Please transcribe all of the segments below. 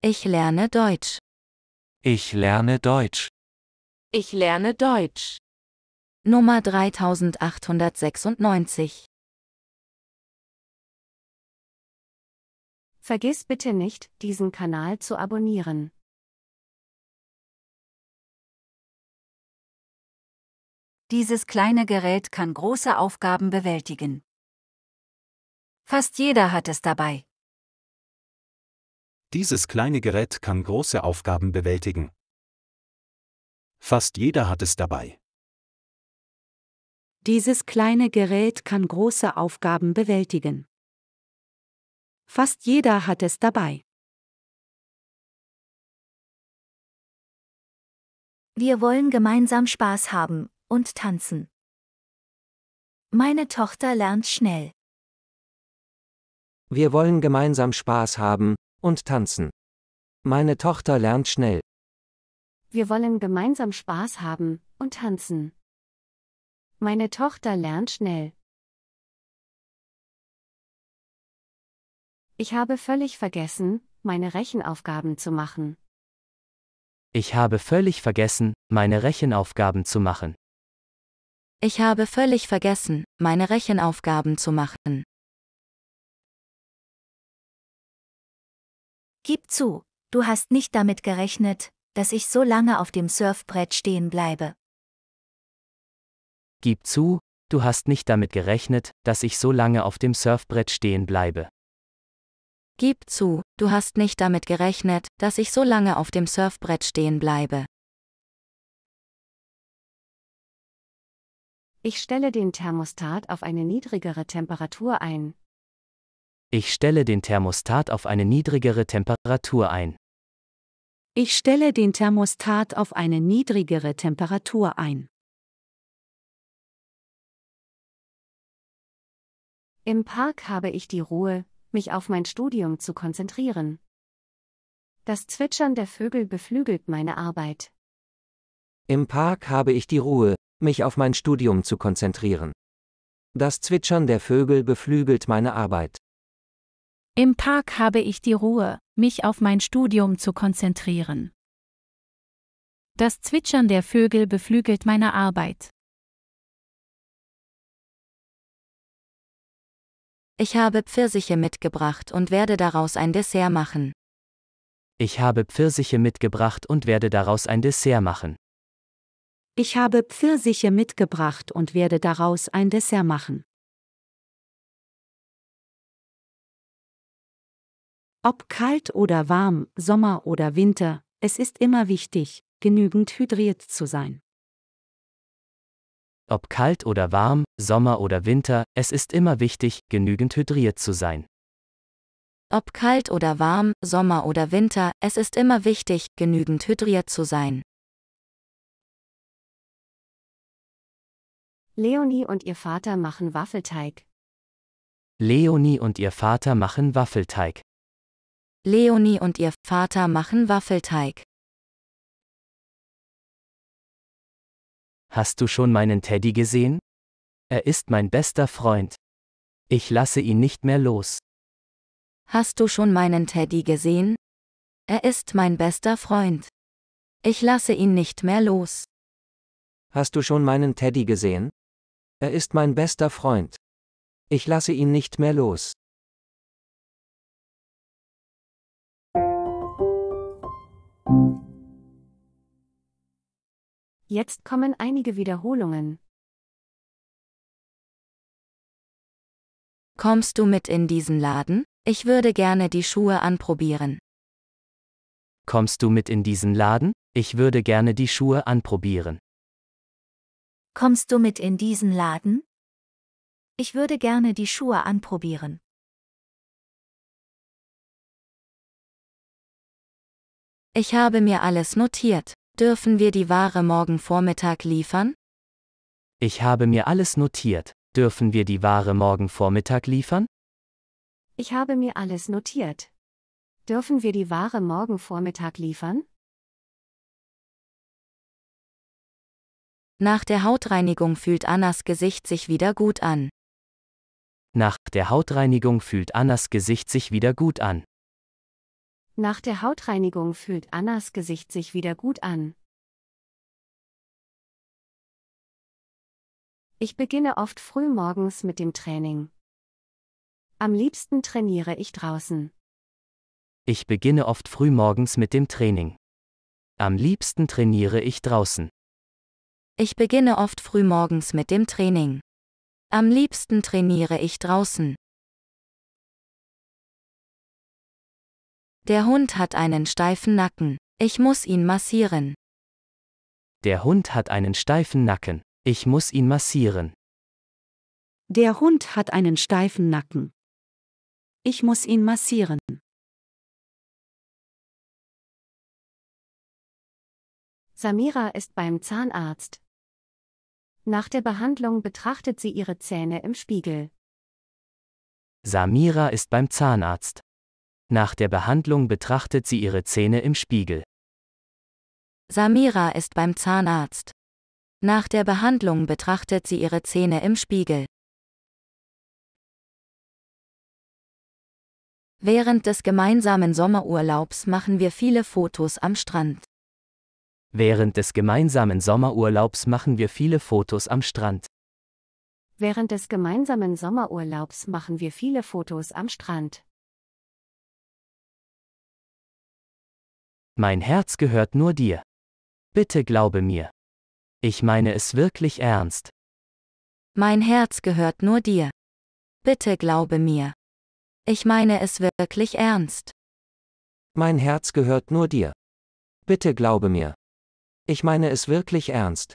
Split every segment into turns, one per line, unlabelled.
Ich lerne Deutsch.
Ich lerne Deutsch.
Ich lerne Deutsch. Nummer 3896.
Vergiss bitte nicht, diesen Kanal zu abonnieren.
Dieses kleine Gerät kann große Aufgaben bewältigen. Fast jeder hat es dabei.
Dieses kleine Gerät kann große Aufgaben bewältigen. Fast jeder hat es dabei.
Dieses kleine Gerät kann große Aufgaben bewältigen. Fast jeder hat es dabei. Wir wollen gemeinsam Spaß haben und tanzen. Meine Tochter lernt schnell.
Wir wollen gemeinsam Spaß haben und tanzen. Meine Tochter lernt
schnell.
Wir wollen gemeinsam Spaß haben und tanzen.
Meine Tochter lernt schnell.
Ich habe völlig vergessen, meine Rechenaufgaben zu machen.
Ich habe völlig vergessen, meine Rechenaufgaben zu machen.
Ich habe völlig vergessen, meine Rechenaufgaben zu machen. Gib zu, du hast nicht damit gerechnet, dass ich so lange auf dem Surfbrett stehen bleibe.
Gib zu, du hast nicht damit gerechnet, dass ich so lange auf dem Surfbrett stehen
bleibe.
Gib zu, du hast nicht damit gerechnet, dass ich so lange auf dem Surfbrett stehen bleibe.
Ich stelle den Thermostat auf eine niedrigere Temperatur ein,
ich stelle den Thermostat auf eine niedrigere Temperatur ein.
Ich stelle den Thermostat auf eine niedrigere Temperatur ein.
Im Park habe ich die
Ruhe, mich auf mein Studium zu konzentrieren. Das Zwitschern der Vögel beflügelt meine Arbeit.
Im Park habe ich die Ruhe, mich auf mein Studium zu konzentrieren. Das Zwitschern der Vögel beflügelt meine Arbeit.
Im Park habe ich die Ruhe, mich auf mein Studium zu konzentrieren. Das Zwitschern der Vögel beflügelt meine Arbeit.
Ich habe Pfirsiche
mitgebracht und werde daraus ein Dessert machen.
Ich habe Pfirsiche
mitgebracht und werde daraus ein Dessert machen.
Ich habe Pfirsiche mitgebracht und werde daraus ein Dessert machen. Ob kalt oder warm, Sommer oder Winter,
es ist immer wichtig, genügend hydriert zu sein.
Ob kalt oder warm, Sommer oder Winter, es ist immer wichtig, genügend hydriert zu sein.
Ob kalt oder warm, Sommer oder Winter, es ist immer wichtig, genügend hydriert zu sein.
Leonie und ihr Vater machen Waffelteig.
Leonie und ihr Vater machen Waffelteig.
Leonie und ihr Vater machen Waffelteig.
Hast du schon meinen Teddy gesehen? Er ist mein bester Freund. Ich lasse ihn nicht mehr los.
Hast du schon meinen Teddy gesehen? Er ist mein bester Freund. Ich lasse ihn nicht mehr los.
Hast du schon meinen Teddy
gesehen? Er ist mein bester Freund. Ich lasse ihn nicht mehr los.
Jetzt kommen einige Wiederholungen. Kommst du mit in diesen Laden? Ich würde gerne die Schuhe anprobieren.
Kommst du mit
in diesen Laden? Ich würde gerne die Schuhe anprobieren.
Kommst du mit in diesen Laden? Ich würde gerne die Schuhe anprobieren. Ich habe mir alles notiert. Dürfen wir die Ware morgen Vormittag liefern?
Ich habe mir alles notiert. Dürfen wir die Ware morgen Vormittag liefern?
Ich habe mir alles notiert. Dürfen wir die Ware morgen Vormittag liefern?
Nach der Hautreinigung
fühlt Annas Gesicht sich wieder gut an.
Nach der Hautreinigung fühlt Annas Gesicht sich wieder gut an.
Nach der Hautreinigung fühlt Annas
Gesicht sich wieder gut an.
Ich beginne oft frühmorgens mit dem Training. Am liebsten trainiere ich draußen.
Ich beginne oft früh mit dem Training. Am liebsten trainiere ich draußen.
Ich beginne oft früh mit dem Training. Am liebsten trainiere ich draußen. Der Hund hat einen steifen Nacken. Ich muss ihn massieren.
Der Hund hat einen steifen Nacken. Ich muss ihn
massieren.
Der Hund hat einen steifen Nacken. Ich muss ihn massieren.
Samira ist beim Zahnarzt. Nach der Behandlung betrachtet sie ihre Zähne im Spiegel.
Samira
ist beim Zahnarzt. Nach der Behandlung betrachtet sie ihre Zähne im Spiegel.
Samira ist beim Zahnarzt. Nach der Behandlung betrachtet sie ihre Zähne im Spiegel. Während des gemeinsamen Sommerurlaubs machen wir viele Fotos am Strand.
Während des gemeinsamen Sommerurlaubs machen wir viele Fotos am
Strand.
Während des gemeinsamen Sommerurlaubs machen wir viele Fotos am
Strand.
Mein Herz gehört nur dir. Bitte glaube mir. Ich meine es wirklich ernst.
Mein Herz gehört nur dir. Bitte glaube mir. Ich meine es wirklich ernst.
Mein Herz gehört nur dir. Bitte glaube mir. Ich meine es wirklich ernst.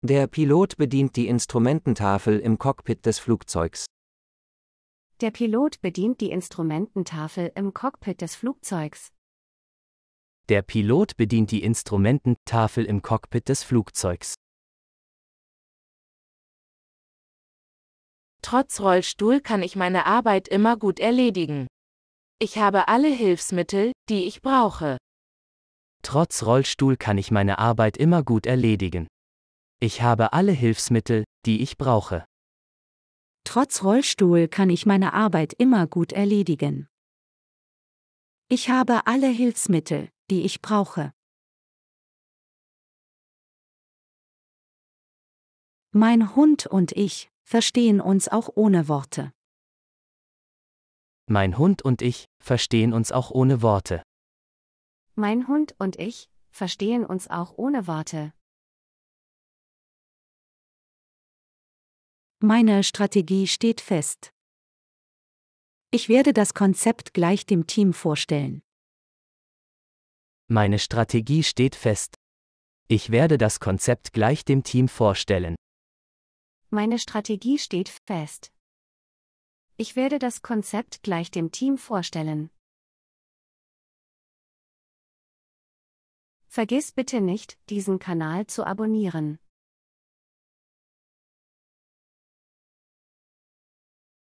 Der Pilot bedient die Instrumententafel im Cockpit
des Flugzeugs.
Der Pilot bedient die Instrumententafel im Cockpit des Flugzeugs.
Der Pilot bedient die Instrumententafel im Cockpit des Flugzeugs.
Trotz Rollstuhl kann ich meine Arbeit immer gut erledigen. Ich habe alle Hilfsmittel, die ich brauche. Trotz Rollstuhl kann ich meine Arbeit immer gut erledigen. Ich habe alle Hilfsmittel, die ich brauche.
Trotz Rollstuhl kann ich meine Arbeit immer gut erledigen.
Ich habe alle Hilfsmittel, die ich brauche. Mein Hund und ich verstehen
uns auch ohne Worte.
Mein Hund und ich verstehen uns auch ohne Worte.
Mein Hund und ich verstehen uns auch ohne
Worte. Meine Strategie steht fest. Ich werde das Konzept gleich dem Team
vorstellen.
Meine Strategie steht fest. Ich werde das Konzept gleich dem Team vorstellen.
Meine Strategie steht fest. Ich werde das Konzept gleich dem Team vorstellen.
Vergiss bitte nicht, diesen Kanal zu abonnieren.